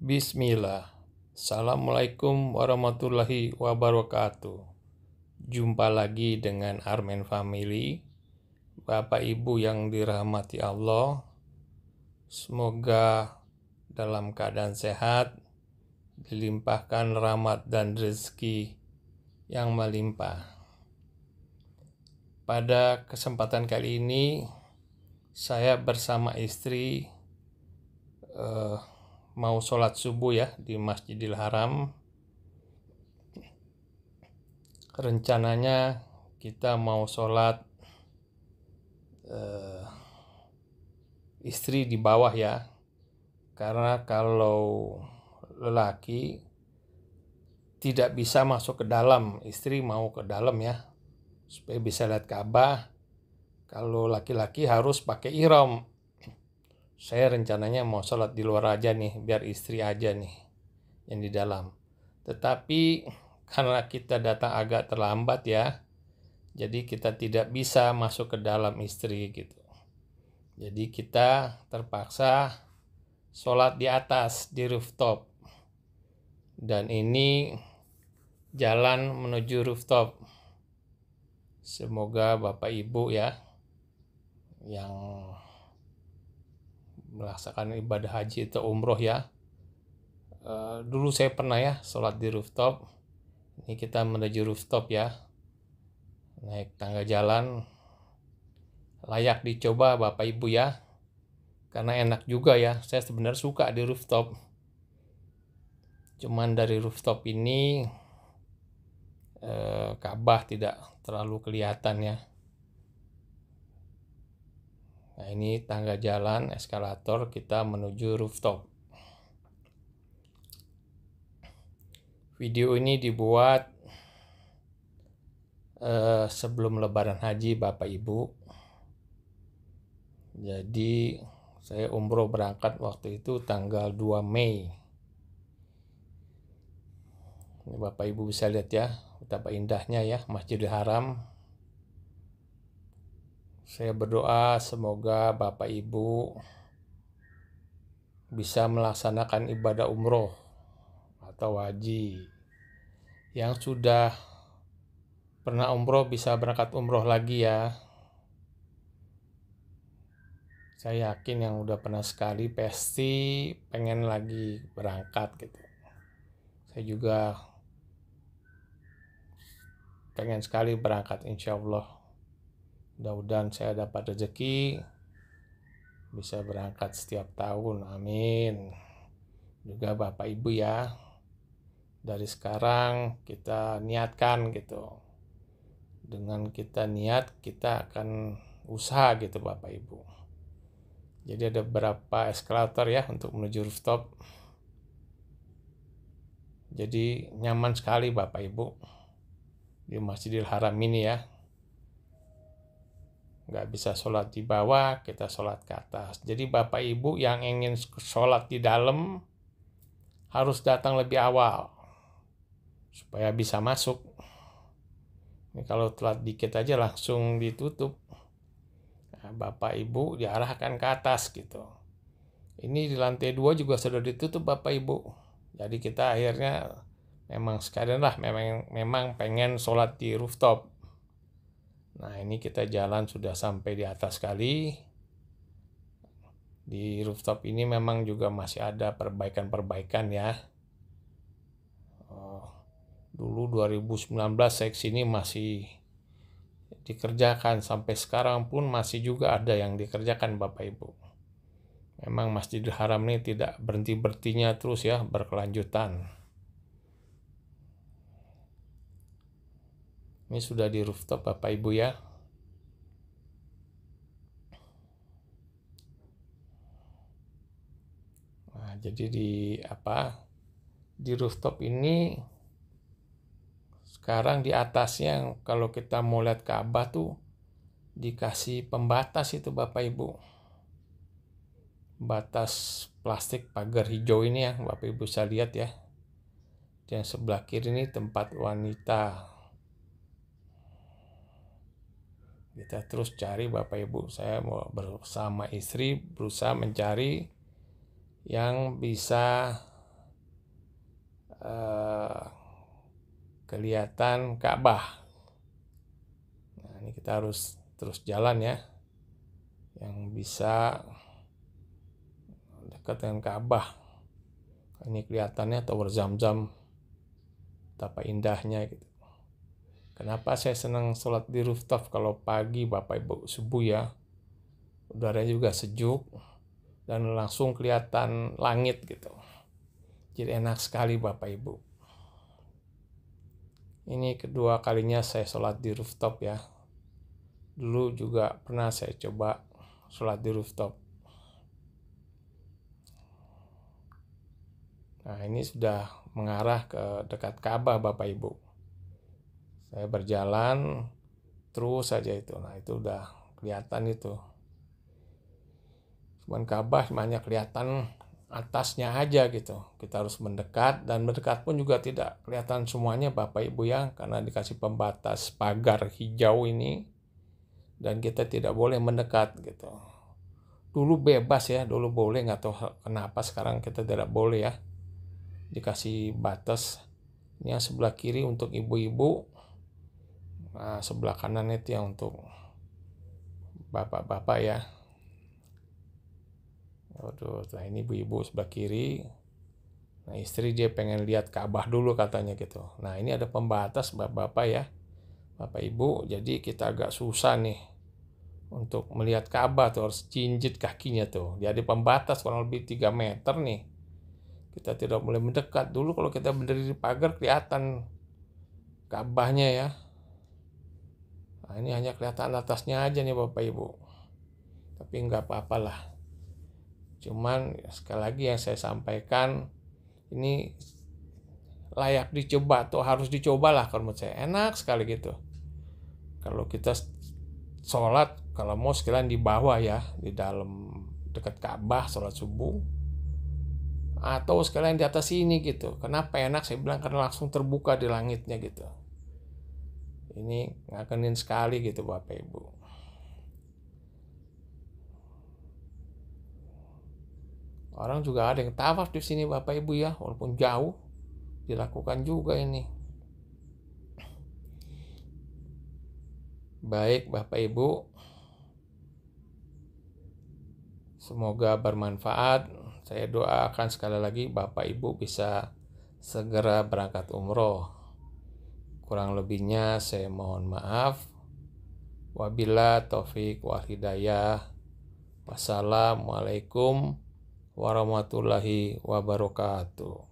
Bismillah. Assalamualaikum warahmatullahi wabarakatuh. Jumpa lagi dengan Armen Family. Bapak Ibu yang dirahmati Allah, semoga dalam keadaan sehat, dilimpahkan rahmat dan rezeki yang melimpah. Pada kesempatan kali ini, saya bersama istri uh, mau sholat subuh ya di Masjidil Haram. Rencananya kita mau sholat eh, istri di bawah ya, karena kalau lelaki tidak bisa masuk ke dalam, istri mau ke dalam ya, supaya bisa lihat Ka'bah. Kalau laki-laki harus pakai ihram saya rencananya mau sholat di luar aja nih, biar istri aja nih yang di dalam. Tetapi karena kita datang agak terlambat ya, jadi kita tidak bisa masuk ke dalam istri gitu. Jadi kita terpaksa sholat di atas, di rooftop. Dan ini jalan menuju rooftop. Semoga Bapak Ibu ya, yang melaksanakan ibadah haji atau umroh ya. E, dulu saya pernah ya sholat di rooftop. Ini kita menuju rooftop ya. Naik tangga jalan. Layak dicoba Bapak Ibu ya. Karena enak juga ya. Saya sebenarnya suka di rooftop. Cuman dari rooftop ini e, Ka'bah tidak terlalu kelihatan ya Nah, ini tangga jalan eskalator kita menuju rooftop. Video ini dibuat eh, sebelum lebaran haji Bapak Ibu. Jadi saya umroh berangkat waktu itu tanggal 2 Mei. Ini Bapak Ibu bisa lihat ya, betapa indahnya ya Masjidil Haram saya berdoa semoga Bapak Ibu bisa melaksanakan ibadah umroh atau haji. Yang sudah pernah umroh bisa berangkat umroh lagi ya. Saya yakin yang udah pernah sekali pasti pengen lagi berangkat gitu. Saya juga pengen sekali berangkat insya Allah mudah-mudahan saya dapat rezeki bisa berangkat setiap tahun amin juga bapak ibu ya dari sekarang kita niatkan gitu dengan kita niat kita akan usaha gitu bapak ibu jadi ada beberapa eskalator ya untuk menuju rooftop jadi nyaman sekali bapak ibu di Masjidil Haram ini ya nggak bisa sholat di bawah, kita sholat ke atas. Jadi Bapak Ibu yang ingin sholat di dalam harus datang lebih awal supaya bisa masuk. Ini kalau telat dikit aja langsung ditutup. Nah, Bapak Ibu diarahkan ke atas gitu. Ini di lantai dua juga sudah ditutup Bapak Ibu. Jadi kita akhirnya memang sekalian lah memang memang pengen sholat di rooftop Nah, ini kita jalan sudah sampai di atas kali. Di rooftop ini memang juga masih ada perbaikan-perbaikan ya. Oh, dulu 2019 seksi ini masih dikerjakan sampai sekarang pun masih juga ada yang dikerjakan Bapak Ibu. Memang Masjidil Haram ini tidak berhenti bertinya terus ya berkelanjutan. Ini sudah di rooftop Bapak Ibu ya. Nah, jadi di apa? Di rooftop ini sekarang di atasnya kalau kita mau lihat Ka'bah tuh dikasih pembatas itu Bapak Ibu. Batas plastik pagar hijau ini ya, Bapak Ibu bisa lihat ya. Yang sebelah kiri ini tempat wanita kita terus cari Bapak Ibu saya mau bersama istri berusaha mencari yang bisa uh, kelihatan Ka'bah nah ini kita harus terus jalan ya yang bisa dekat dengan Ka'bah ini kelihatannya tower zam-zam betapa indahnya gitu Kenapa saya senang sholat di rooftop kalau pagi Bapak Ibu subuh ya? Udaranya juga sejuk dan langsung kelihatan langit gitu. Jadi enak sekali Bapak Ibu. Ini kedua kalinya saya sholat di rooftop ya. Dulu juga pernah saya coba sholat di rooftop. Nah ini sudah mengarah ke dekat Ka'bah Bapak Ibu saya berjalan terus saja itu nah itu udah kelihatan itu cuman Ka'bah hanya kelihatan atasnya aja gitu kita harus mendekat dan mendekat pun juga tidak kelihatan semuanya Bapak Ibu ya karena dikasih pembatas pagar hijau ini dan kita tidak boleh mendekat gitu dulu bebas ya dulu boleh nggak tahu kenapa sekarang kita tidak boleh ya dikasih batas ini yang sebelah kiri untuk ibu-ibu nah, sebelah kanan itu yang untuk bapak-bapak ya Waduh, nah ini ibu-ibu sebelah kiri. Nah istri dia pengen lihat Ka'bah dulu katanya gitu. Nah ini ada pembatas bapak-bapak ya. Bapak ibu, jadi kita agak susah nih untuk melihat Ka'bah tuh harus cinjit kakinya tuh. Jadi pembatas kurang lebih 3 meter nih. Kita tidak boleh mendekat dulu kalau kita berdiri di pagar kelihatan Ka'bahnya ya. Nah, ini hanya kelihatan atasnya aja nih Bapak Ibu. Tapi nggak apa-apalah. Cuman sekali lagi yang saya sampaikan ini layak dicoba atau harus dicobalah kalau menurut saya enak sekali gitu. Kalau kita sholat kalau mau sekalian di bawah ya di dalam dekat Ka'bah sholat subuh atau sekalian di atas sini gitu. Kenapa enak? Saya bilang karena langsung terbuka di langitnya gitu ini ngakenin sekali gitu Bapak Ibu. Orang juga ada yang tawaf di sini Bapak Ibu ya, walaupun jauh dilakukan juga ini. Baik Bapak Ibu, semoga bermanfaat. Saya doakan sekali lagi Bapak Ibu bisa segera berangkat umroh Kurang lebihnya saya mohon maaf. Wabila taufik wal hidayah. Wassalamualaikum warahmatullahi wabarakatuh.